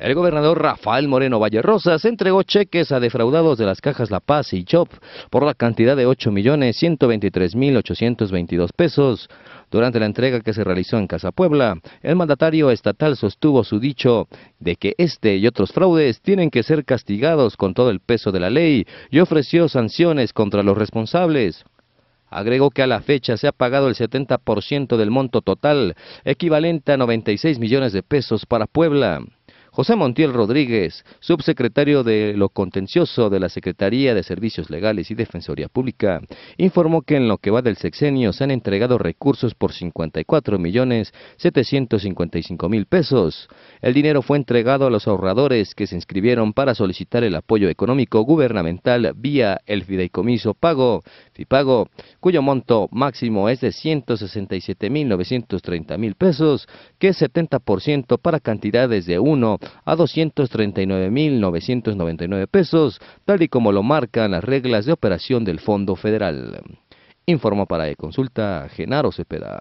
El gobernador Rafael Moreno Valle Rosas entregó cheques a defraudados de las cajas La Paz y Chop por la cantidad de 8.123.822 pesos. Durante la entrega que se realizó en Casa Puebla, el mandatario estatal sostuvo su dicho de que este y otros fraudes tienen que ser castigados con todo el peso de la ley y ofreció sanciones contra los responsables. Agregó que a la fecha se ha pagado el 70% del monto total, equivalente a 96 millones de pesos para Puebla. José Montiel Rodríguez, subsecretario de lo contencioso de la Secretaría de Servicios Legales y Defensoría Pública, informó que en lo que va del sexenio se han entregado recursos por 54 millones 755 mil pesos. El dinero fue entregado a los ahorradores que se inscribieron para solicitar el apoyo económico gubernamental vía el fideicomiso pago, cuyo monto máximo es de 167 mil 930 mil pesos, que es 70% para cantidades de 1 a 239.999 pesos, tal y como lo marcan las reglas de operación del Fondo Federal. Informa para e Consulta Genaro Cepeda.